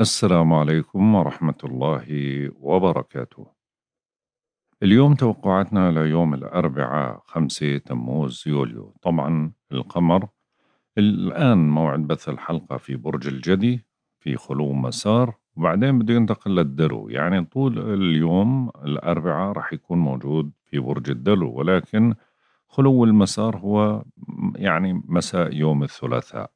السلام عليكم ورحمة الله وبركاته. اليوم توقعاتنا ليوم الأربعاء خمسة تموز يوليو، طبعا القمر الآن موعد بث الحلقة في برج الجدي في خلو مسار وبعدين بده ينتقل للدلو، يعني طول اليوم الأربعاء راح يكون موجود في برج الدلو ولكن خلو المسار هو يعني مساء يوم الثلاثاء.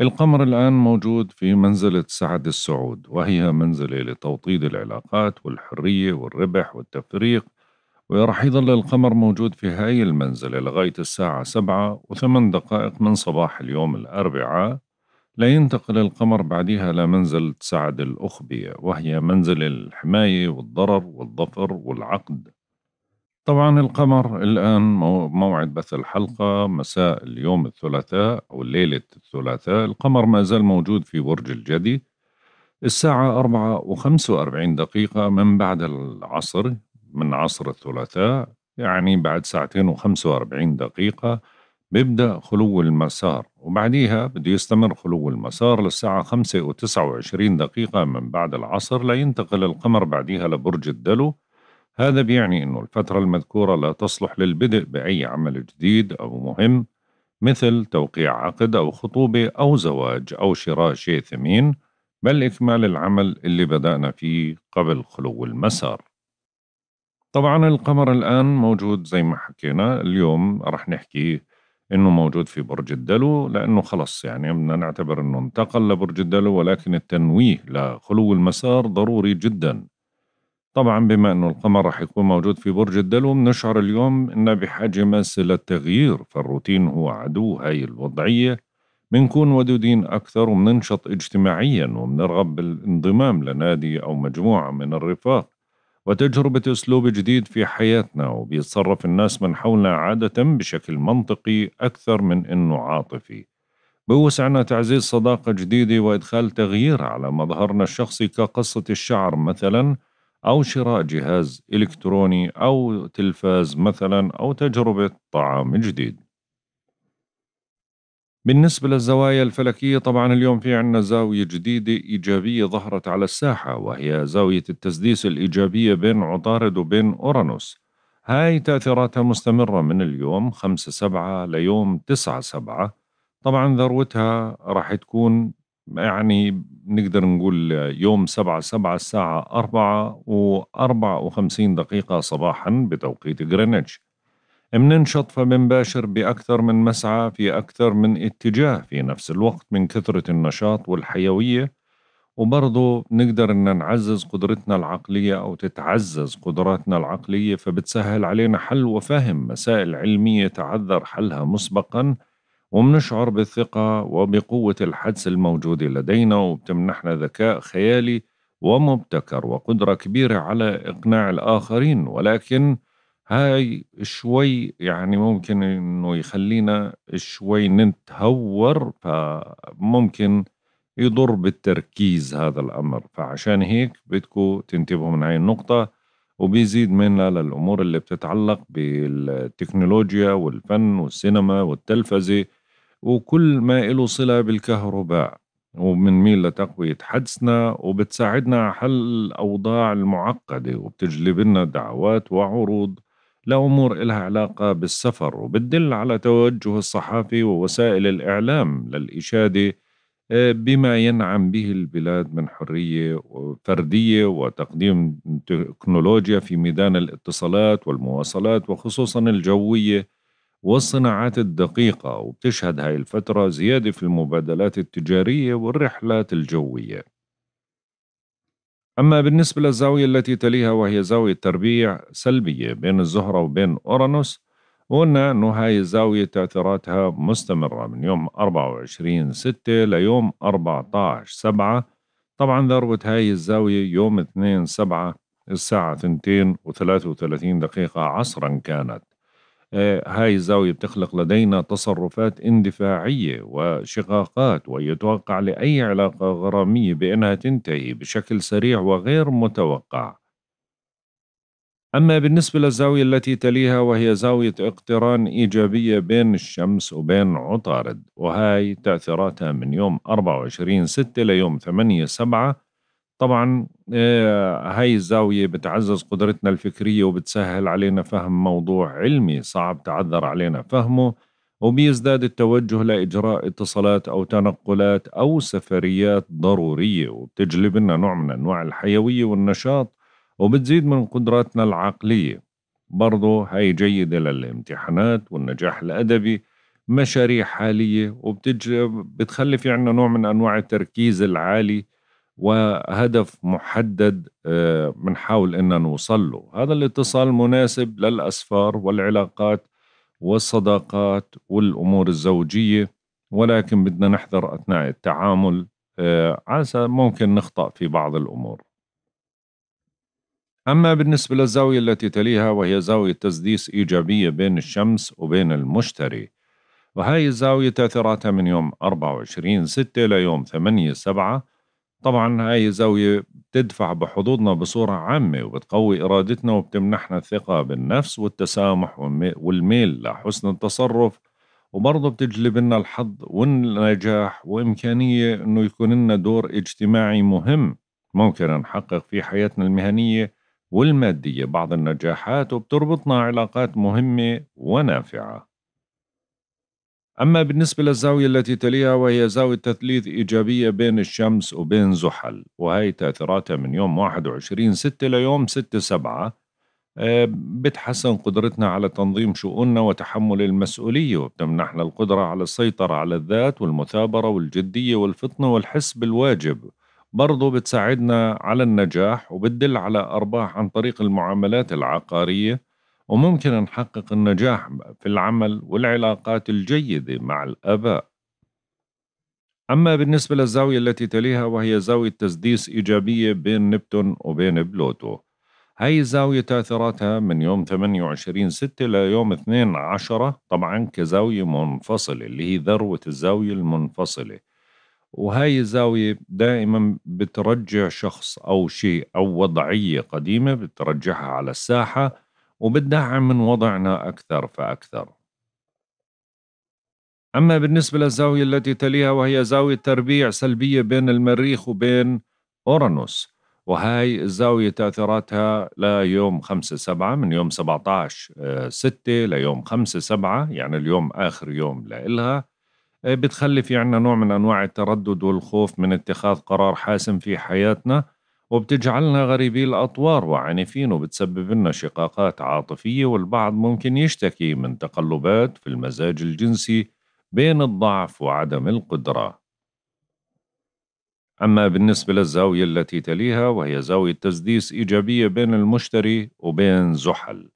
القمر الآن موجود في منزلة سعد السعود وهي منزلة لتوطيد العلاقات والحرية والربح والتفريق ورح يظل القمر موجود في هاي المنزلة لغاية الساعة سبعة وثمان دقائق من صباح اليوم الأربعاء لينتقل القمر بعدها لمنزلة سعد الأخبية وهي منزل الحماية والضرر والظفر والعقد طبعا القمر الآن موعد بث الحلقة مساء اليوم الثلاثاء أو ليلة الثلاثاء القمر ما زال موجود في برج الجدي الساعة أربعة وخمسة وأربعين دقيقة من بعد العصر من عصر الثلاثاء يعني بعد ساعتين وخمسة وأربعين دقيقة بيبدأ خلو المسار وبعديها بده يستمر خلو المسار للساعة خمسة وتسعة وعشرين دقيقة من بعد العصر لينتقل القمر بعديها لبرج الدلو هذا بيعني أنه الفترة المذكورة لا تصلح للبدء بأي عمل جديد أو مهم مثل توقيع عقد أو خطوبة أو زواج أو شراء شيء ثمين بل إكمال العمل اللي بدأنا فيه قبل خلو المسار طبعا القمر الآن موجود زي ما حكينا اليوم رح نحكي إنه موجود في برج الدلو لأنه خلص يعني بدنا نعتبر إنه انتقل لبرج الدلو ولكن التنويه لخلو المسار ضروري جدا طبعا بما أنه القمر راح يكون موجود في برج الدلو بنشعر اليوم أنه بحاجة ماسة للتغيير فالروتين هو عدو هاي الوضعية بنكون ودودين أكثر وبننشط اجتماعيا وبنرغب بالانضمام لنادي أو مجموعة من الرفاق وتجربة أسلوب جديد في حياتنا وبيتصرف الناس من حولنا عادة بشكل منطقي أكثر من أنه عاطفي بوسعنا تعزيز صداقة جديدة وإدخال تغيير على مظهرنا الشخصي كقصة الشعر مثلاً أو شراء جهاز إلكتروني أو تلفاز مثلا أو تجربة طعام جديد بالنسبة للزوايا الفلكية طبعا اليوم في عنا زاوية جديدة إيجابية ظهرت على الساحة وهي زاوية التسديس الإيجابية بين عطارد وبين أورانوس هاي تأثيراتها مستمرة من اليوم 5 سبعة ليوم 9 سبعة طبعا ذروتها راح تكون يعني نقدر نقول يوم سبعة سبعة الساعة أربعة وأربعة وخمسين دقيقة صباحا بتوقيت غرينتش مننشط فبنباشر بأكثر من مسعى في أكثر من اتجاه في نفس الوقت من كثرة النشاط والحيوية وبرضه نقدر إن نعزز قدرتنا العقلية أو تتعزز قدراتنا العقلية فبتسهل علينا حل وفهم مسائل علمية تعذر حلها مسبقاً وبنشعر بالثقة وبقوة الحدس الموجود لدينا وبتمنحنا ذكاء خيالي ومبتكر وقدرة كبيرة على إقناع الآخرين ولكن هاي شوي يعني ممكن إنه يخلينا شوي نتهور فممكن يضر بالتركيز هذا الأمر فعشان هيك بدكم تنتبهوا من هاي النقطة وبيزيد منا للأمور اللي بتتعلق بالتكنولوجيا والفن والسينما والتلفزة وكل ما له صلة بالكهرباء وبنميل لتقوية حدسنا وبتساعدنا على حل الأوضاع المعقدة وبتجلب لنا دعوات وعروض لأمور إلها علاقة بالسفر وبتدل على توجه الصحافي ووسائل الإعلام للإشادة آه، بما ينعم به البلاد من حرية فردية وتقديم تكنولوجيا في ميدان الاتصالات والمواصلات وخصوصا الجوية والصناعات الدقيقة وبتشهد هاي الفترة زيادة في المبادلات التجارية والرحلات الجوية أما بالنسبة للزاوية التي تليها وهي زاوية تربيع سلبية بين الزهرة وبين أورانوس قلنا أنه هاي الزاوية تأثيراتها مستمرة من يوم 24 6 ليوم 14 7 طبعا ذروة هاي الزاوية يوم 2 7 الساعة 2 و33 دقيقة عصرا كانت هاي الزاوية بتخلق لدينا تصرفات اندفاعية وشقاقات ويتوقع لأي علاقة غرامية بأنها تنتهي بشكل سريع وغير متوقع أما بالنسبة للزاوية التي تليها وهي زاوية اقتران إيجابية بين الشمس وبين عطارد وهاي تأثيراتها من يوم 24 6 ليوم 8 سبعة طبعا آه، هاي الزاوية بتعزز قدرتنا الفكرية وبتسهل علينا فهم موضوع علمي صعب تعذر علينا فهمه وبيزداد التوجه لإجراء اتصالات أو تنقلات أو سفريات ضرورية وبتجلب لنا نوع من أنواع الحيوية والنشاط وبتزيد من قدراتنا العقلية برضو هاي جيدة للامتحانات والنجاح الأدبي مشاريع حالية وبتخلي في عنا نوع من أنواع التركيز العالي وهدف محدد بنحاول آه، ان نوصل له هذا الاتصال مناسب للاسفار والعلاقات والصداقات والامور الزوجيه ولكن بدنا نحذر اثناء التعامل آه، عسى ممكن نخطا في بعض الامور اما بالنسبه للزاويه التي تليها وهي زاويه تسديس ايجابيه بين الشمس وبين المشتري وهي الزاويه تاثيراتها من يوم 24 6 ليوم 8 7 طبعا هاي الزاوية بتدفع بحظوظنا بصورة عامة وبتقوي إرادتنا وبتمنحنا الثقة بالنفس والتسامح والميل لحسن التصرف وبرضه بتجلب لنا الحظ والنجاح وإمكانية إنه يكون لنا دور اجتماعي مهم ممكن نحقق في حياتنا المهنية والمادية بعض النجاحات وبتربطنا علاقات مهمة ونافعة أما بالنسبة للزاوية التي تليها وهي زاوية تثليث إيجابية بين الشمس وبين زحل وهي تأثيراتها من يوم 21 6 ليوم 6 7 بتحسن قدرتنا على تنظيم شؤوننا وتحمل المسؤولية وبتمنحنا القدرة على السيطرة على الذات والمثابرة والجدية والفطنة والحس بالواجب برضو بتساعدنا على النجاح وبتدل على أرباح عن طريق المعاملات العقارية وممكن نحقق النجاح في العمل والعلاقات الجيدة مع الآباء أما بالنسبة للزاوية التي تليها وهي زاوية تسديس إيجابية بين نبتون وبين بلوتو هاي الزاوية تأثيراتها من يوم 28 6 ليوم 2 10 طبعا كزاوية منفصلة اللي هي ذروة الزاوية المنفصلة وهاي الزاوية دائما بترجع شخص أو شيء أو وضعية قديمة بترجعها على الساحة وبتدعم من وضعنا أكثر فأكثر أما بالنسبة للزاوية التي تليها وهي زاوية تربيع سلبية بين المريخ وبين أورانوس وهاي الزاوية تأثيراتها ليوم 5 7 من يوم 17 6 ليوم 5 7 يعني اليوم آخر يوم لإلها آه، بتخلي يعني في عنا نوع من أنواع التردد والخوف من اتخاذ قرار حاسم في حياتنا وبتجعلنا غريبي الأطوار وعنفين وبتسبب لنا شقاقات عاطفية والبعض ممكن يشتكي من تقلبات في المزاج الجنسي بين الضعف وعدم القدرة أما بالنسبة للزاوية التي تليها وهي زاوية تسديس إيجابية بين المشتري وبين زحل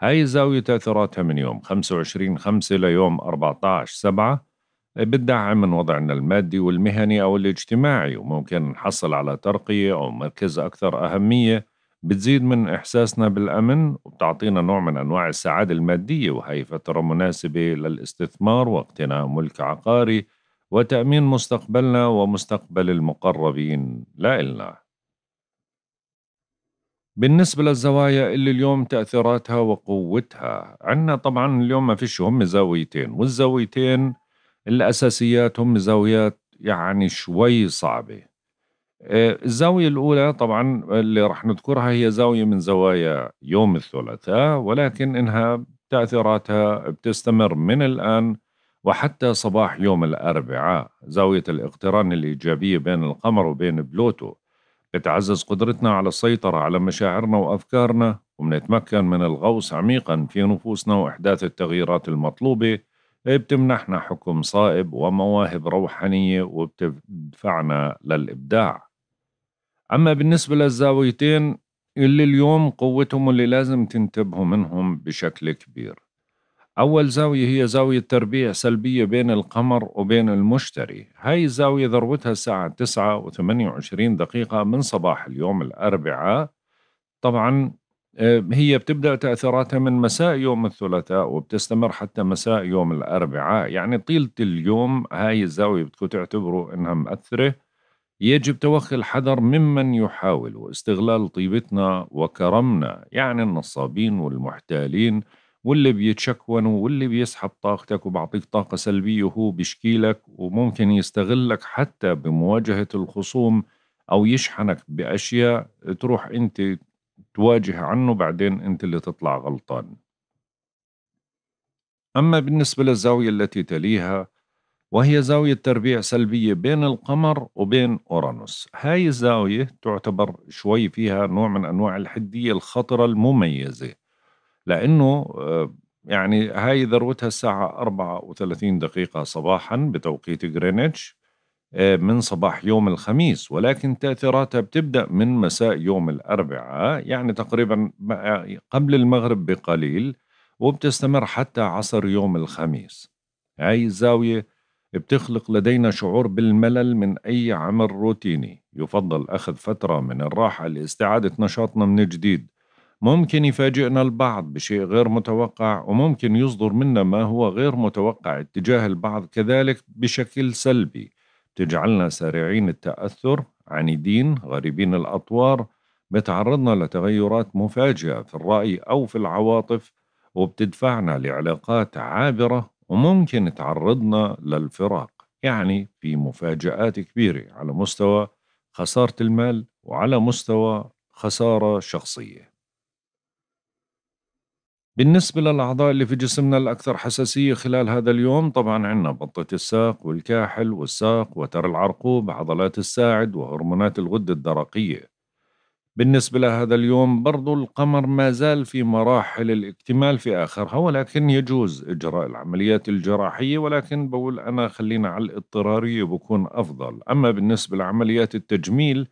هاي الزاوية تأثيراتها من يوم 25 5 ليوم 14 7 بالدعم من وضعنا المادي والمهني أو الاجتماعي وممكن نحصل على ترقية أو مركز أكثر أهمية بتزيد من إحساسنا بالأمن وبتعطينا نوع من أنواع السعادة المادية وهي فترة مناسبة للاستثمار واقتناء ملك عقاري وتأمين مستقبلنا ومستقبل المقربين لا إلنا بالنسبة للزوايا اللي اليوم تأثيراتها وقوتها عنا طبعا اليوم ما فيش هم زاويتين والزاويتين الأساسيات هم زاويات يعني شوي صعبة آه، الزاوية الأولى طبعا اللي رح نذكرها هي زاوية من زوايا يوم الثلاثاء ولكن إنها تأثيراتها بتستمر من الآن وحتى صباح يوم الأربعاء زاوية الاقتران الإيجابية بين القمر وبين بلوتو بتعزز قدرتنا على السيطرة على مشاعرنا وأفكارنا وبنتمكن من الغوص عميقا في نفوسنا وإحداث التغييرات المطلوبة بتمنحنا حكم صائب ومواهب روحانية وبتدفعنا للإبداع أما بالنسبة للزاويتين اللي اليوم قوتهم اللي لازم تنتبهوا منهم بشكل كبير أول زاوية هي زاوية تربيع سلبية بين القمر وبين المشتري هاي الزاوية ذروتها الساعة 9 و28 دقيقة من صباح اليوم الأربعاء طبعا آه، هي بتبدأ تأثيراتها من مساء يوم الثلاثاء وبتستمر حتى مساء يوم الأربعاء يعني طيلة اليوم هاي الزاوية بدكم تعتبروا إنها مأثرة يجب توخي الحذر ممن يحاول استغلال طيبتنا وكرمنا يعني النصابين والمحتالين واللي بيتشكونوا واللي بيسحب طاقتك وبعطيك طاقة سلبية وهو بيشكيلك وممكن يستغلك حتى بمواجهة الخصوم أو يشحنك بأشياء تروح أنت تواجه عنه بعدين أنت اللي تطلع غلطان أما بالنسبة للزاوية التي تليها وهي زاوية تربيع سلبية بين القمر وبين أورانوس هاي الزاوية تعتبر شوي فيها نوع من أنواع الحدية الخطرة المميزة لأنه آه، يعني هاي ذروتها الساعة 34 دقيقة صباحا بتوقيت غرينتش آه، من صباح يوم الخميس ولكن تأثيراتها بتبدأ من مساء يوم الأربعاء يعني تقريبا آه، قبل المغرب بقليل وبتستمر حتى عصر يوم الخميس هاي الزاوية بتخلق لدينا شعور بالملل من أي عمل روتيني يفضل أخذ فترة من الراحة لاستعادة نشاطنا من جديد ممكن يفاجئنا البعض بشيء غير متوقع وممكن يصدر منا ما هو غير متوقع اتجاه البعض كذلك بشكل سلبي تجعلنا سريعين التأثر عنيدين غريبين الأطوار بتعرضنا لتغيرات مفاجئة في الرأي أو في العواطف وبتدفعنا لعلاقات عابرة وممكن تعرضنا للفراق يعني في مفاجآت كبيرة على مستوى خسارة المال وعلى مستوى خسارة شخصية بالنسبة للأعضاء اللي في جسمنا الأكثر حساسية خلال هذا اليوم طبعا عندنا بطة الساق والكاحل والساق وتر العرقوب عضلات الساعد وهرمونات الغدة الدرقية بالنسبة لهذا اليوم برضو القمر ما زال في مراحل الاكتمال في آخرها ولكن يجوز إجراء العمليات الجراحية ولكن بقول أنا خلينا على الاضطرارية بكون أفضل أما بالنسبة لعمليات التجميل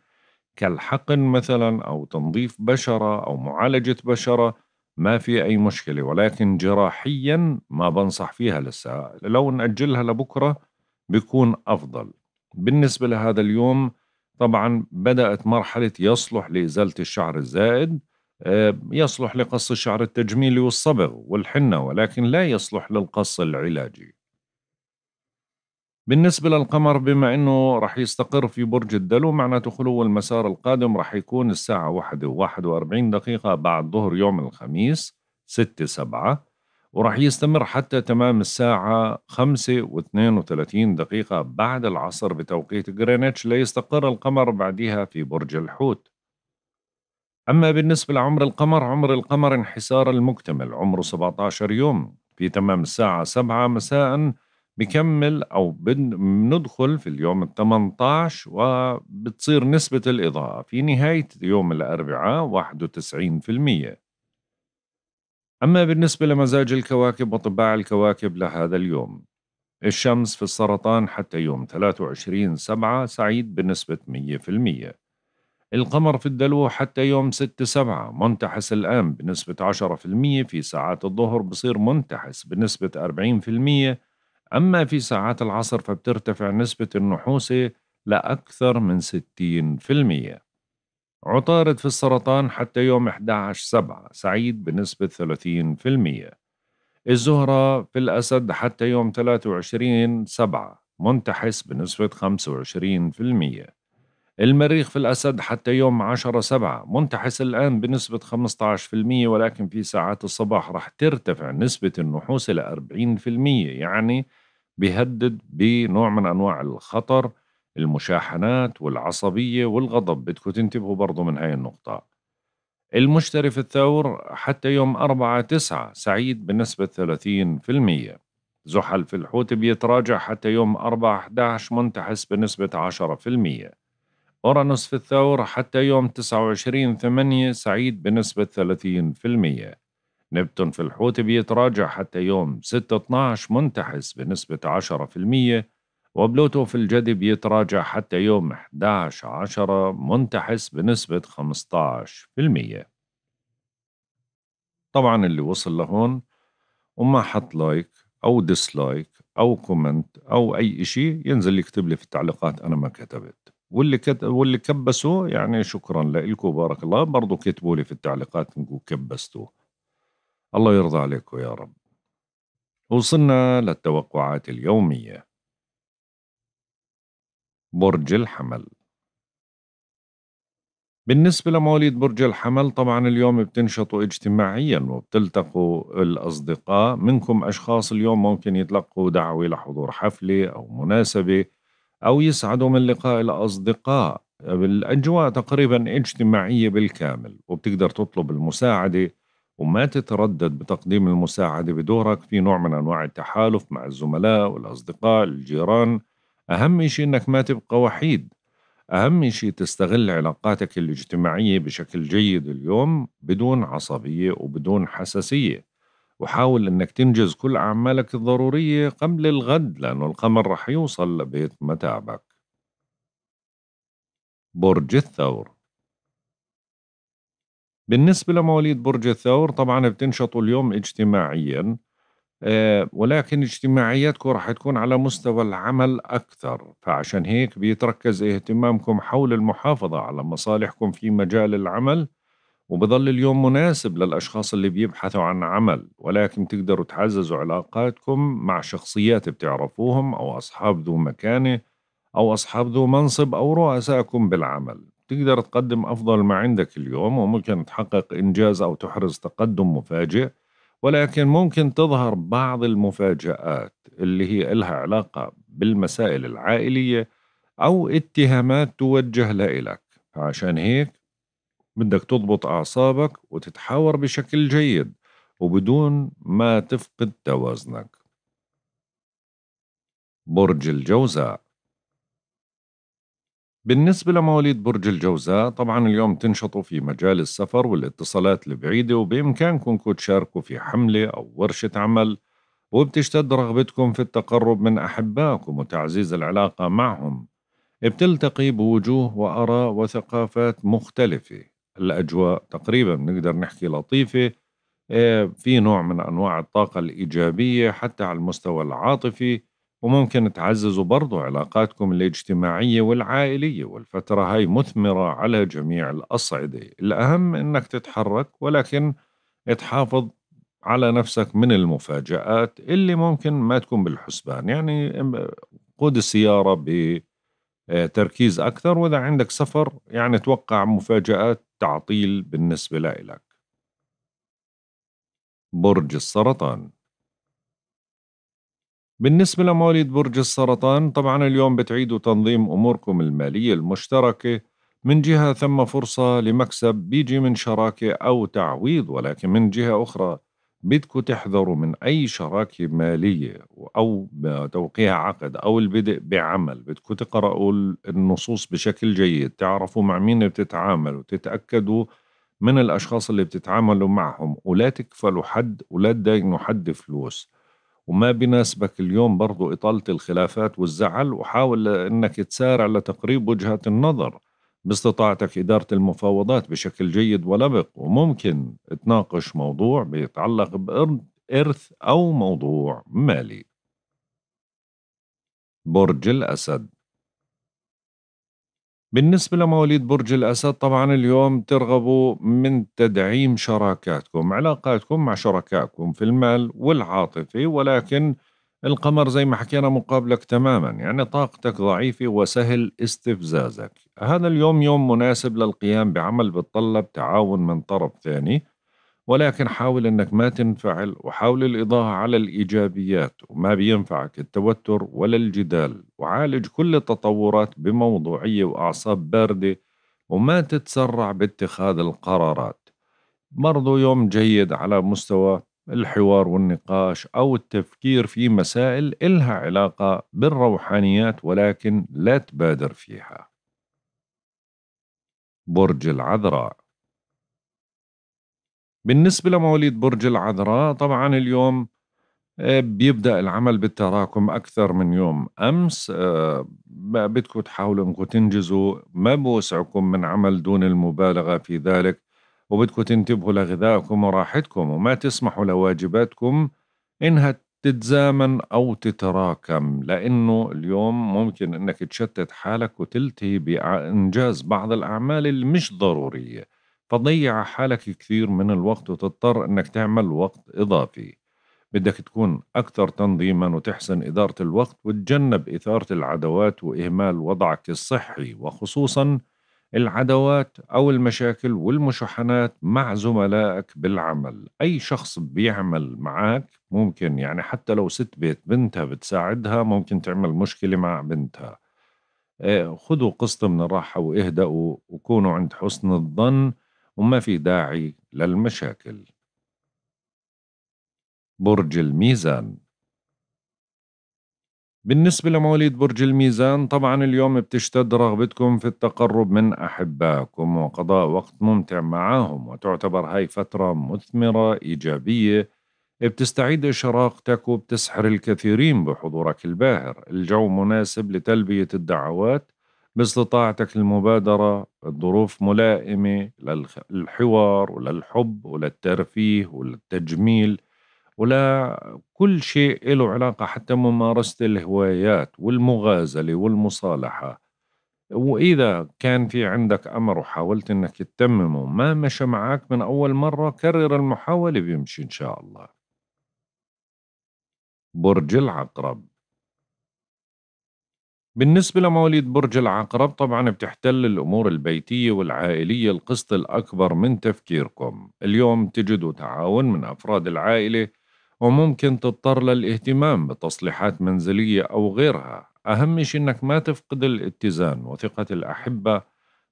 كالحقن مثلا أو تنظيف بشرة أو معالجة بشرة ما في أي مشكلة ولكن جراحيا ما بنصح فيها لسه لو نأجلها لبكرة بيكون أفضل بالنسبة لهذا اليوم طبعا بدأت مرحلة يصلح لإزالة الشعر الزائد آه، يصلح لقص الشعر التجميلي والصبغ والحنة ولكن لا يصلح للقص العلاجي بالنسبة للقمر بما أنه رح يستقر في برج الدلو معناته خلو المسار القادم رح يكون الساعة واحدة وواحد وأربعين دقيقة بعد ظهر يوم الخميس ستة سبعة ورح يستمر حتى تمام الساعة خمسة واثنين وثلاثين دقيقة بعد العصر بتوقيت غرينتش ليستقر القمر بعدها في برج الحوت أما بالنسبة لعمر القمر عمر القمر انحسار المكتمل عمره 17 يوم في تمام الساعة 7 مساء بكمل أو بندخل في اليوم ال 18 وبتصير نسبة الإضاءة في نهاية يوم الأربعاء 91% أما بالنسبة لمزاج الكواكب وطباع الكواكب لهذا اليوم الشمس في السرطان حتى يوم 23 سبعة سعيد بنسبة 100% القمر في الدلو حتى يوم 6 سبعة منتحس الآن بنسبة 10% في ساعات الظهر بصير منتحس بنسبة أما في ساعات العصر فبترتفع نسبة النحوس لأكثر من 60% عطارد في السرطان حتى يوم 11 سبعة سعيد بنسبة 30% الزهرة في الأسد حتى يوم 23 سبعة منتحس بنسبة 25% المريخ في الأسد حتى يوم 10 سبعة منتحس الآن بنسبة 15% ولكن في ساعات الصباح رح ترتفع نسبة النحوس إلى 40% يعني بيهدد بنوع من أنواع الخطر المشاحنات والعصبية والغضب بدكم تنتبهوا برضو من هاي النقطة المشتري في الثور حتى يوم أربعة تسعة سعيد بنسبة 30% زحل في الحوت بيتراجع حتى يوم أربعة 11 منتحس بنسبة 10% أورانوس في الثور حتى يوم 29 8 سعيد بنسبة 30% نبتون في الحوت بيتراجع حتى يوم 6/12 منتحس بنسبة 10% وبلوتو في الجدي بيتراجع حتى يوم 11 10 منتحس بنسبة 15% طبعا اللي وصل لهون وما حط لايك أو ديسلايك أو كومنت أو أي إشي ينزل يكتب لي في التعليقات أنا ما كتبت واللي كت... واللي كبسوا يعني شكرا لكم بارك الله برضو كتبوا لي في التعليقات انكم كبستوا الله يرضى عليكم يا رب وصلنا للتوقعات اليومية برج الحمل بالنسبة لمواليد برج الحمل طبعا اليوم بتنشطوا اجتماعيا وبتلتقوا الأصدقاء منكم أشخاص اليوم ممكن يتلقوا دعوة لحضور حفلة أو مناسبة أو يسعدوا من لقاء الأصدقاء الأجواء تقريبا اجتماعية بالكامل وبتقدر تطلب المساعدة وما تتردد بتقديم المساعدة بدورك في نوع من أنواع التحالف مع الزملاء والأصدقاء الجيران أهم شيء أنك ما تبقى وحيد أهم شيء تستغل علاقاتك الاجتماعية بشكل جيد اليوم بدون عصبية وبدون حساسية وحاول أنك تنجز كل أعمالك الضرورية قبل الغد لأنه القمر رح يوصل لبيت متاعبك برج الثور بالنسبة لمواليد برج الثور طبعا بتنشطوا اليوم اجتماعيا آه، ولكن اجتماعياتكم راح تكون على مستوى العمل أكثر فعشان هيك بيتركز اهتمامكم حول المحافظة على مصالحكم في مجال العمل وبظل اليوم مناسب للأشخاص اللي بيبحثوا عن عمل ولكن تقدروا تعززوا علاقاتكم مع شخصيات بتعرفوهم أو أصحاب ذو مكانة أو أصحاب ذو منصب أو رؤسائكم بالعمل تقدر تقدم أفضل ما عندك اليوم وممكن تحقق إنجاز أو تحرز تقدم مفاجئ ولكن ممكن تظهر بعض المفاجآت اللي هي إلها علاقة بالمسائل العائلية أو اتهامات توجه لإلك فعشان هيك بدك تضبط أعصابك وتتحاور بشكل جيد وبدون ما تفقد توازنك برج الجوزاء بالنسبة لمواليد برج الجوزاء طبعا اليوم تنشطوا في مجال السفر والاتصالات البعيدة وبإمكانكم تشاركوا في حملة أو ورشة عمل وبتشتد رغبتكم في التقرب من أحبائكم وتعزيز العلاقة معهم بتلتقي بوجوه وآراء وثقافات مختلفة الأجواء تقريبا بنقدر نحكي لطيفة إيه، في نوع من أنواع الطاقة الإيجابية حتى على المستوى العاطفي وممكن تعززوا برضو علاقاتكم الاجتماعية والعائلية والفترة هاي مثمرة على جميع الأصعدة الأهم أنك تتحرك ولكن تحافظ على نفسك من المفاجآت اللي ممكن ما تكون بالحسبان يعني قود السيارة بتركيز أكثر وإذا عندك سفر يعني توقع مفاجآت تعطيل بالنسبة لإلك برج السرطان بالنسبة لمواليد برج السرطان طبعا اليوم بتعيدوا تنظيم أموركم المالية المشتركة من جهة ثم فرصة لمكسب بيجي من شراكة أو تعويض ولكن من جهة أخرى بدكم تحذروا من أي شراكة مالية أو توقيع عقد أو البدء بعمل بدكم تقرأوا النصوص بشكل جيد تعرفوا مع مين بتتعاملوا تتأكدوا من الأشخاص اللي بتتعاملوا معهم ولا تكفلوا حد ولا تداينوا حد فلوس وما بناسبك اليوم برضو إطالة الخلافات والزعل وحاول أنك تسارع لتقريب وجهة النظر باستطاعتك إدارة المفاوضات بشكل جيد ولبق وممكن تناقش موضوع بيتعلق بإرث أو موضوع مالي برج الأسد بالنسبة لمواليد برج الأسد طبعا اليوم ترغبوا من تدعيم شراكاتكم علاقاتكم مع شركائكم في المال والعاطفة ولكن القمر زي ما حكينا مقابلك تماما يعني طاقتك ضعيفة وسهل استفزازك هذا اليوم يوم مناسب للقيام بعمل بتطلب تعاون من طرف ثاني ولكن حاول أنك ما تنفعل وحاول الإضاءة على الإيجابيات وما بينفعك التوتر ولا الجدال وعالج كل التطورات بموضوعية وأعصاب باردة وما تتسرع باتخاذ القرارات برضو يوم جيد على مستوى الحوار والنقاش أو التفكير في مسائل إلها علاقة بالروحانيات ولكن لا تبادر فيها برج العذراء بالنسبة لمواليد برج العذراء طبعا اليوم آه، بيبدأ العمل بالتراكم أكثر من يوم أمس آه، بدكم تحاولوا أنكم تنجزوا ما بوسعكم من عمل دون المبالغة في ذلك وبدكم تنتبهوا لغذائكم وراحتكم وما تسمحوا لواجباتكم إنها تتزامن أو تتراكم لأنه اليوم ممكن أنك تشتت حالك وتلتهي بإنجاز بعض الأعمال اللي مش ضرورية فتضيع حالك كثير من الوقت وتضطر أنك تعمل وقت إضافي بدك تكون أكثر تنظيما وتحسن إدارة الوقت وتجنب إثارة العدوات وإهمال وضعك الصحي وخصوصا العدوات أو المشاكل والمشحنات مع زملائك بالعمل أي شخص بيعمل معك ممكن يعني حتى لو ست بيت بنتها بتساعدها ممكن تعمل مشكلة مع بنتها آه، خذوا قسط من الراحة واهدأوا وكونوا عند حسن الظن وما في داعي للمشاكل برج الميزان بالنسبة لمواليد برج الميزان طبعا اليوم بتشتد رغبتكم في التقرب من أحبائكم وقضاء وقت ممتع معهم وتعتبر هاي فترة مثمرة إيجابية بتستعيد شراقتك وبتسحر الكثيرين بحضورك الباهر الجو مناسب لتلبية الدعوات باستطاعتك المبادرة الظروف ملائمة للحوار وللحب وللترفيه وللتجميل كل شيء له علاقة حتى ممارسة الهوايات والمغازلة والمصالحة وإذا كان في عندك أمر وحاولت أنك تتممه ما مشى معك من أول مرة كرر المحاولة بيمشي إن شاء الله برج العقرب بالنسبة لمواليد برج العقرب طبعا بتحتل الأمور البيتية والعائلية القسط الأكبر من تفكيركم اليوم تجدوا تعاون من أفراد العائلة وممكن تضطر للاهتمام بتصليحات منزلية أو غيرها أهم شيء أنك ما تفقد الاتزان وثقة الأحبة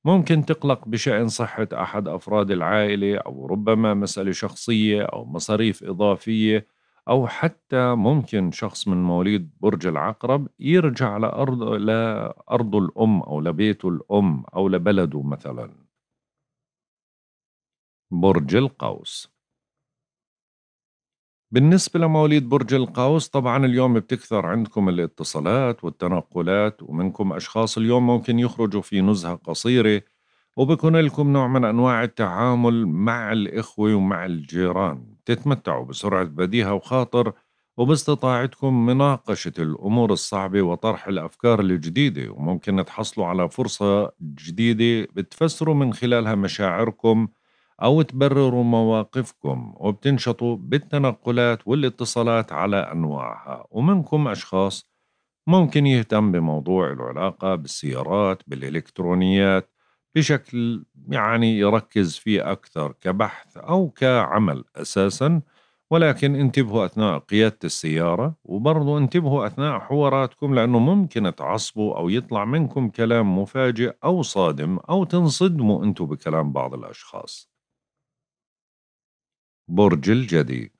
ممكن تقلق بشأن صحة أحد أفراد العائلة أو ربما مسألة شخصية أو مصاريف إضافية أو حتى ممكن شخص من مواليد برج العقرب يرجع لأرض لأرضه الأم أو لبيته الأم أو لبلده مثلا برج القوس بالنسبة لمواليد برج القوس طبعا اليوم بتكثر عندكم الاتصالات والتنقلات ومنكم أشخاص اليوم ممكن يخرجوا في نزهة قصيرة وبكون لكم نوع من أنواع التعامل مع الإخوة ومع الجيران تتمتعوا بسرعة بديهة وخاطر وباستطاعتكم مناقشة الأمور الصعبة وطرح الأفكار الجديدة وممكن تحصلوا على فرصة جديدة بتفسروا من خلالها مشاعركم أو تبرروا مواقفكم وبتنشطوا بالتنقلات والاتصالات على أنواعها ومنكم أشخاص ممكن يهتم بموضوع العلاقة بالسيارات بالإلكترونيات بشكل يعني يركز فيه أكثر كبحث أو كعمل أساساً ولكن انتبهوا أثناء قيادة السيارة وبرضه انتبهوا أثناء حواراتكم لأنه ممكن تعصبوا أو يطلع منكم كلام مفاجئ أو صادم أو تنصدموا انتم بكلام بعض الأشخاص برج الجدي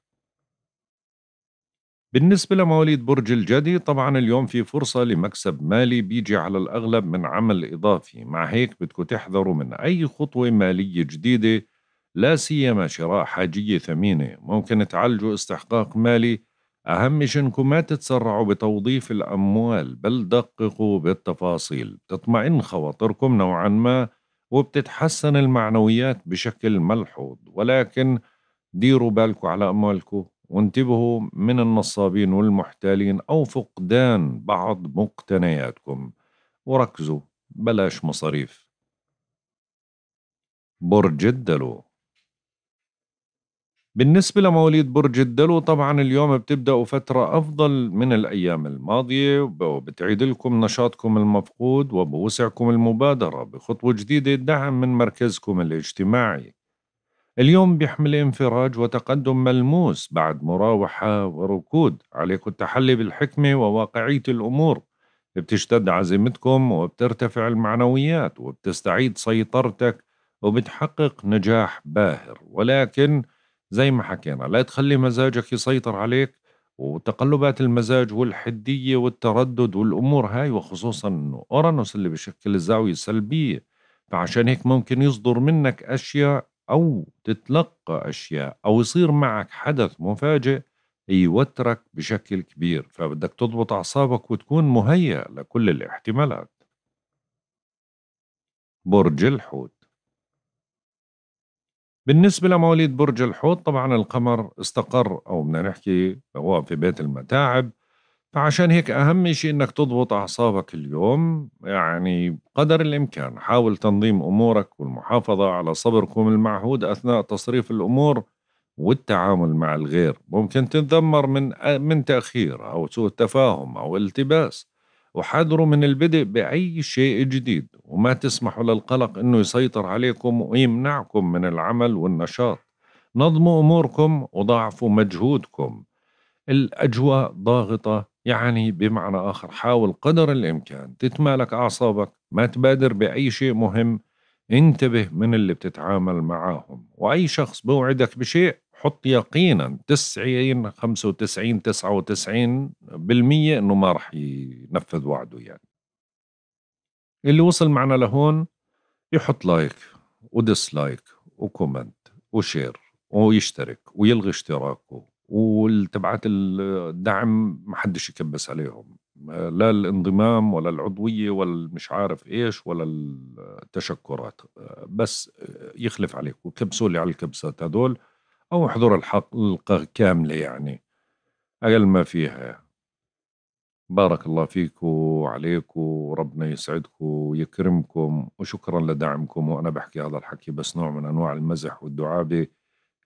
بالنسبة لمواليد برج الجدي طبعا اليوم في فرصة لمكسب مالي بيجي على الأغلب من عمل إضافي مع هيك بدكوا تحذروا من أي خطوة مالية جديدة لا سيما شراء حاجية ثمينة ممكن تعالجوا استحقاق مالي أهم شيء إنكم ما تتسرعوا بتوظيف الأموال بل دققوا بالتفاصيل تطمئن خواطركم نوعا ما وبتتحسن المعنويات بشكل ملحوظ ولكن ديروا بالكم على أموالكم وانتبهوا من النصابين والمحتالين أو فقدان بعض مقتنياتكم وركزوا بلاش مصاريف برج الدلو بالنسبة لمواليد برج الدلو طبعا اليوم بتبدأوا فترة أفضل من الأيام الماضية وبتعيد لكم نشاطكم المفقود وبوسعكم المبادرة بخطوة جديدة دعم من مركزكم الاجتماعي اليوم بيحمل انفراج وتقدم ملموس بعد مراوحة وركود عليكم التحلي بالحكمة وواقعية الأمور بتشتد عزيمتكم وبترتفع المعنويات وبتستعيد سيطرتك وبتحقق نجاح باهر ولكن زي ما حكينا لا تخلي مزاجك يسيطر عليك وتقلبات المزاج والحدية والتردد والأمور هاي وخصوصا أورانوس اللي بشكل الزاوية السلبية فعشان هيك ممكن يصدر منك أشياء أو تتلقى أشياء أو يصير معك حدث مفاجئ يوترك بشكل كبير فبدك تضبط أعصابك وتكون مهيأ لكل الاحتمالات برج الحوت بالنسبة لمواليد برج الحوت طبعا القمر استقر أو بدنا نحكي هو في بيت المتاعب فعشان هيك أهم شيء إنك تضبط أعصابك اليوم يعني قدر الإمكان حاول تنظيم أمورك والمحافظة على صبركم المعهود أثناء تصريف الأمور والتعامل مع الغير ممكن تتذمر من من تأخير أو سوء تفاهم أو التباس وحذروا من البدء بأي شيء جديد وما تسمحوا للقلق أنه يسيطر عليكم ويمنعكم من العمل والنشاط نظموا أموركم وضاعفوا مجهودكم الأجواء ضاغطة يعني بمعنى آخر حاول قدر الإمكان تتمالك أعصابك ما تبادر بأي شيء مهم انتبه من اللي بتتعامل معاهم وأي شخص بوعدك بشيء حط يقينا 90 95 99 بالمية انه ما راح ينفذ وعده يعني اللي وصل معنا لهون يحط لايك لايك وكومنت وشير ويشترك ويلغي اشتراكه والتبعات الدعم ما حدش يكبس عليهم لا الانضمام ولا العضوية ولا مش عارف إيش ولا التشكرات بس يخلف عليك وكبسوا لي على الكبسات هدول أو احضر الحلقة كاملة يعني أقل ما فيها بارك الله فيكم وعليكم وربنا يسعدكم ويكرمكم وشكرا لدعمكم وأنا بحكي هذا الحكي بس نوع من أنواع المزح والدعابة